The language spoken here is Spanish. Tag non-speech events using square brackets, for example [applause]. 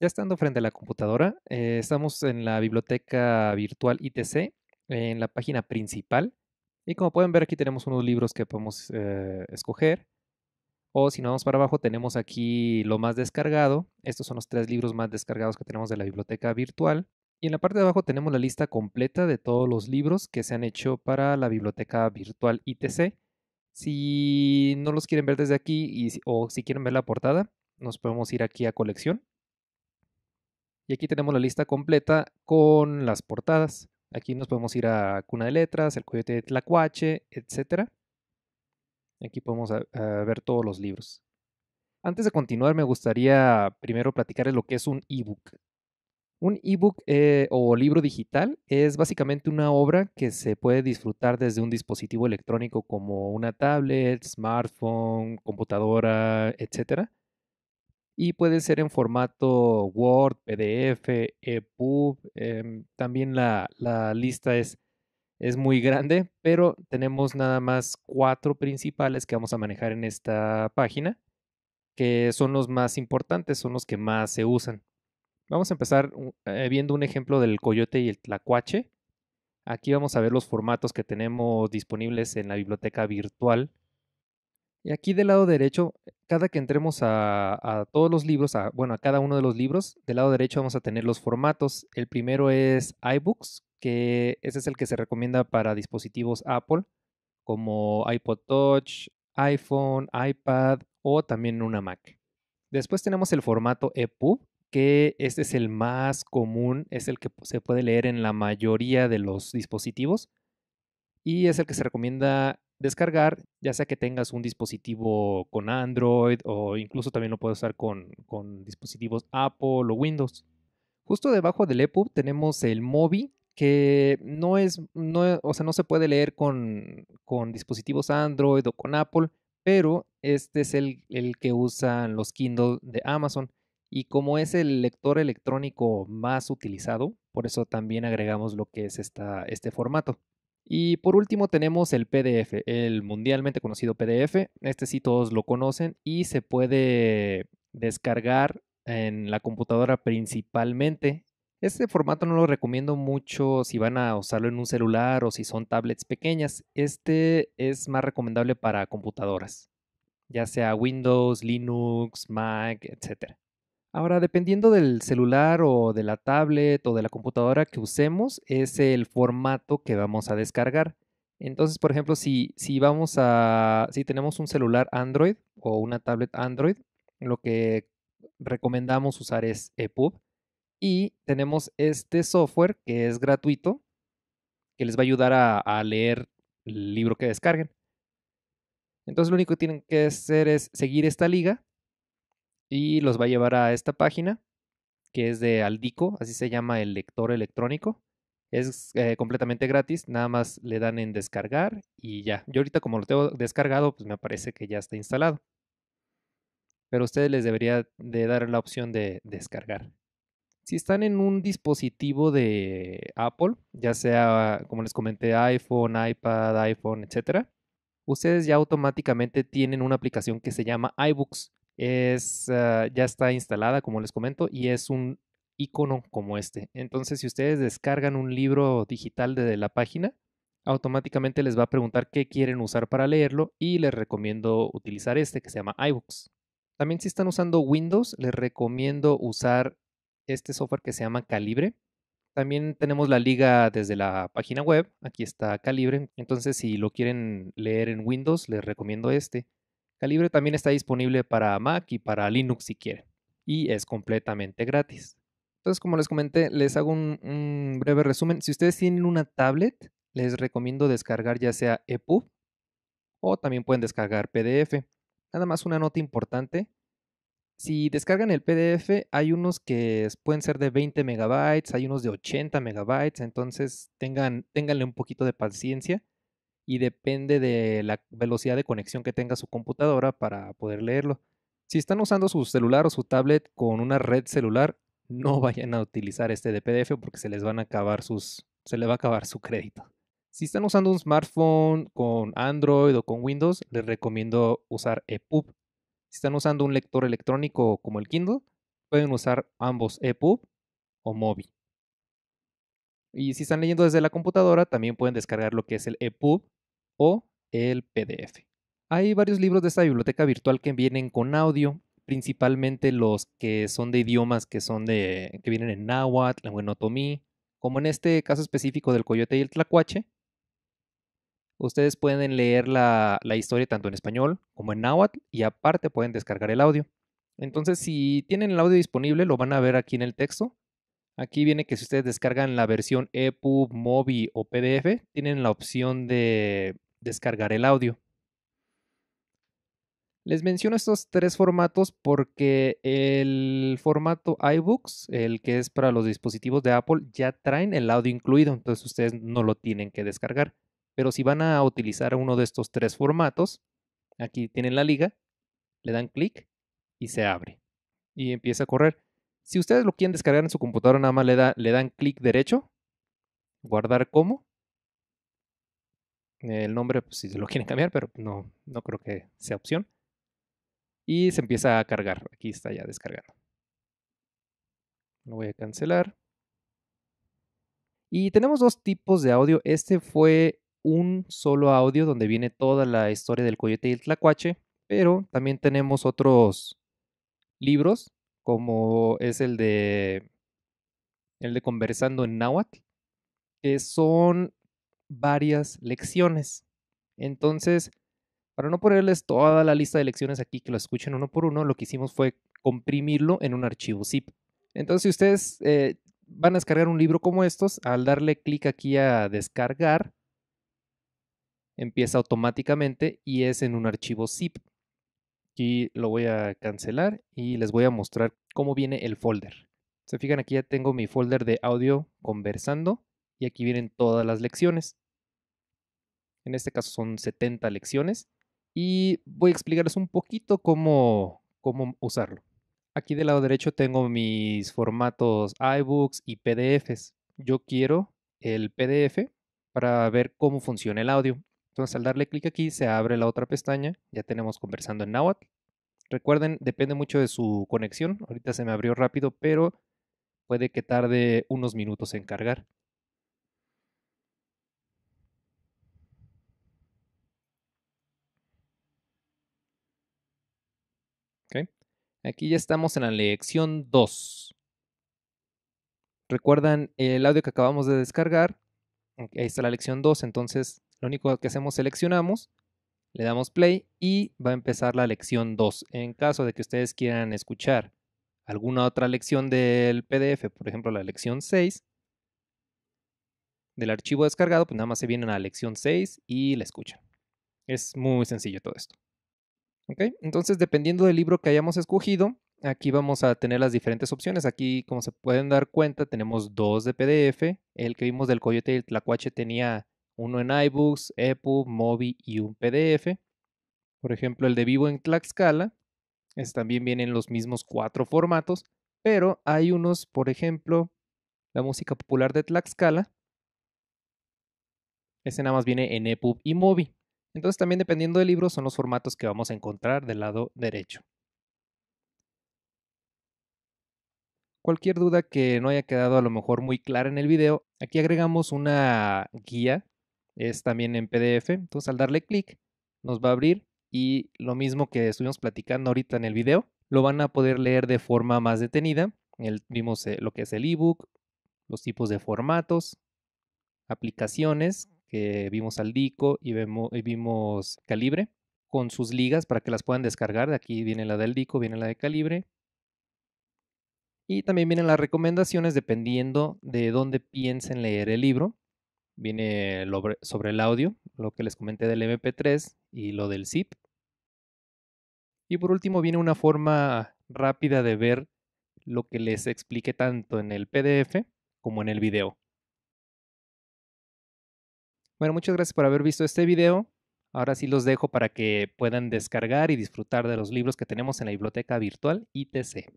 Ya estando frente a la computadora, eh, estamos en la biblioteca virtual ITC, en la página principal. Y como pueden ver aquí tenemos unos libros que podemos eh, escoger. O si nos vamos para abajo tenemos aquí lo más descargado. Estos son los tres libros más descargados que tenemos de la biblioteca virtual. Y en la parte de abajo tenemos la lista completa de todos los libros que se han hecho para la biblioteca virtual ITC. Si no los quieren ver desde aquí y, o si quieren ver la portada, nos podemos ir aquí a colección y aquí tenemos la lista completa con las portadas. Aquí nos podemos ir a Cuna de Letras, El Coyote de Tlacuache, etc. Aquí podemos ver todos los libros. Antes de continuar, me gustaría primero platicarles lo que es un ebook. Un ebook eh, o libro digital es básicamente una obra que se puede disfrutar desde un dispositivo electrónico como una tablet, smartphone, computadora, etc y puede ser en formato Word, PDF, EPUB. Em, también la, lista es, es, muy grande, pero tenemos nada más cuatro principales que vamos a manejar en esta página, que son los más importantes, son los que más se usan. Vamos a empezar eh, viendo un ejemplo del coyote y el tlacuache. Aquí vamos a ver los formatos que tenemos disponibles en la biblioteca virtual y aquí del lado derecho, cada que entremos a, todos los libros, a, bueno, a cada uno de los libros, del lado derecho vamos a tener los formatos. El primero es iBooks, que ese es el que se recomienda para dispositivos Apple, como iPod Touch, iPhone, iPad o también una Mac. Después tenemos el formato EPUB, que este es el más común, es el que se puede leer en la mayoría de los dispositivos y es el que se recomienda descargar, ya sea que tengas un dispositivo con Android o incluso también lo puedes usar con, dispositivos Apple o Windows. Justo debajo del EPUB tenemos el MOBI, que no es, o sea, no se puede leer con, dispositivos Android o con Apple, pero este es el, que usan los Kindle de Amazon. Y como es el lector electrónico más utilizado, por eso también agregamos lo que es este formato. Y por último tenemos el PDF, el mundialmente conocido PDF. Este sí todos lo conocen y se puede descargar en la computadora principalmente. Este formato no lo recomiendo mucho si van a usarlo en un celular o si son tablets pequeñas. Este es más recomendable para computadoras, ya sea Windows, Linux, Mac, etc. Ahora, dependiendo del celular o de la tablet o de la computadora que usemos, es el formato que vamos a descargar. Entonces, por ejemplo, si, si vamos a. si tenemos un celular Android o una tablet Android, lo que recomendamos usar es EPUB. Y tenemos este software que es gratuito, que les va a ayudar a, a leer el libro que descarguen. Entonces lo único que tienen que hacer es seguir esta liga y los va a llevar a esta página que es de Aldico, así se llama el lector electrónico. Es eh, completamente gratis, nada más le dan en descargar y ya. Yo ahorita como lo tengo descargado, pues me parece que ya está instalado. Pero ustedes les debería de dar la opción de descargar. Si están en un dispositivo de Apple, ya sea como les comenté iPhone, iPad, iPhone, etc., ustedes ya automáticamente tienen una aplicación que se llama iBooks es, ah, ya está instalada, como les comento, y es un icono como este. Entonces, si ustedes descargan un libro digital desde la página, automáticamente les va a preguntar qué quieren usar para leerlo y les recomiendo utilizar este que se llama iBooks. También si están usando Windows, les recomiendo usar este software que se llama Calibre. También tenemos la liga desde la página web, aquí está Calibre, entonces si lo quieren leer en Windows, les recomiendo este. Calibre también está disponible para Mac y para Linux si quieren, y es completamente gratis. Entonces, como les comenté, les hago un, breve resumen. Si ustedes tienen una tablet, les recomiendo descargar ya sea EPUB o también pueden descargar PDF. Nada más una nota importante. Si descargan el PDF, hay unos que pueden ser de 20 megabytes, hay unos de 80 megabytes, entonces tengan, ténganle un poquito de paciencia y depende de la velocidad de conexión que tenga su computadora para poder leerlo. Si están usando su celular o su tablet con una red celular, no [laughs] vayan a utilizar este de PDF porque se les se les va a acabar su crédito. Si están usando un smartphone con Android o con Windows, les recomiendo usar EPUB. Si están usando un lector electrónico como el Kindle, pueden usar ambos EPUB o Mobi. Y si están leyendo desde la computadora, también pueden descargar lo que es el EPUB o el PDF. Hay varios libros de esta biblioteca virtual que vienen con audio, principalmente los que son de idiomas que son de que vienen en náhuatl en otomí, como en este caso específico del coyote y el tlacuache. Ustedes pueden leer la, historia tanto en español como en náhuatl y aparte pueden descargar el audio. Entonces, si tienen el audio disponible, lo van a ver aquí en el texto. Aquí viene que si ustedes descargan la versión EPUB, MOBI o PDF, tienen la opción de descargar el audio. Les menciono estos tres formatos porque el formato iBooks, el que es para los dispositivos de Apple, ya traen el audio incluido, entonces ustedes no lo tienen que descargar. Pero si van a utilizar uno de estos tres formatos, aquí tienen la liga, le dan clic y se abre y empieza a correr. Si ustedes lo quieren descargar en su computadora, nada más le, le dan clic derecho, guardar como el nombre, pues si se lo quieren cambiar, pero no, no creo que sea opción. Y se empieza a cargar. Aquí está ya descargando. Lo voy a cancelar. Y tenemos dos tipos de audio. Este fue un solo audio donde viene toda la historia del coyote y el tlacuache, pero también tenemos otros libros, como es el de el de Conversando en Náhuatl, que son varias lecciones. Entonces, para no ponerles toda la lista de lecciones aquí que lo escuchen uno por uno, lo que hicimos fue comprimirlo en un archivo zip. Entonces, si ustedes eh, van a descargar un libro como estos, al darle clic aquí a descargar, empieza automáticamente y es en un archivo zip. Aquí lo voy a cancelar y les voy a mostrar cómo viene el folder. Se fijan, aquí ya tengo mi folder de audio conversando y aquí vienen todas las lecciones. En este caso son 70 lecciones y voy a explicarles un poquito cómo, cómo usarlo. Aquí del lado derecho tengo mis formatos iBooks y PDFs. Yo quiero el PDF para ver cómo funciona el audio. Entonces al darle clic aquí se abre la otra pestaña, ya tenemos conversando en náhuatl. Recuerden, depende mucho de su conexión. Ahorita se me abrió rápido, pero puede que tarde unos minutos en cargar. Aquí ya estamos en la lección 2. ¿Recuerdan el audio que acabamos de descargar? Ahí está la lección 2, entonces lo único que hacemos es seleccionamos, le damos play y va a empezar la lección 2. En caso de que ustedes quieran escuchar alguna otra lección del PDF, por ejemplo la lección 6, del archivo descargado, pues nada más se viene a la lección 6 y la escuchan. Es muy sencillo todo esto. Entonces, dependiendo del libro que hayamos escogido, aquí vamos a tener las diferentes opciones. Aquí, como se pueden dar cuenta, tenemos dos de PDF. El que vimos del Coyote y el Tlacuache tenía uno en iBooks, EPUB, Mobi y un PDF. Por ejemplo, el de Vivo en Tlaxcala. Es, también en los mismos cuatro formatos, pero hay unos, por ejemplo, la música popular de Tlaxcala. Ese nada más viene en EPUB y Mobi. Entonces también dependiendo del libro son los formatos que vamos a encontrar del lado derecho. Cualquier duda que no haya quedado a lo mejor muy clara en el video, aquí agregamos una guía, es también en PDF, entonces al darle clic nos va a abrir y lo mismo que estuvimos platicando ahorita en el video, lo van a poder leer de forma más detenida. vimos eh, lo que es el ebook, los tipos de formatos, aplicaciones que vimos al Dico y, vemos, y vimos Calibre con sus ligas para que las puedan descargar. De aquí viene la del Dico, viene la de Calibre. Y también vienen las recomendaciones dependiendo de dónde piensen leer el libro. Viene sobre el audio, lo que les comenté del MP3 y lo del zip. Y por último viene una forma rápida de ver lo que les expliqué tanto en el PDF como en el video. Bueno, muchas gracias por haber visto este video. Ahora sí los dejo para que puedan descargar y disfrutar de los libros que tenemos en la biblioteca virtual ITC.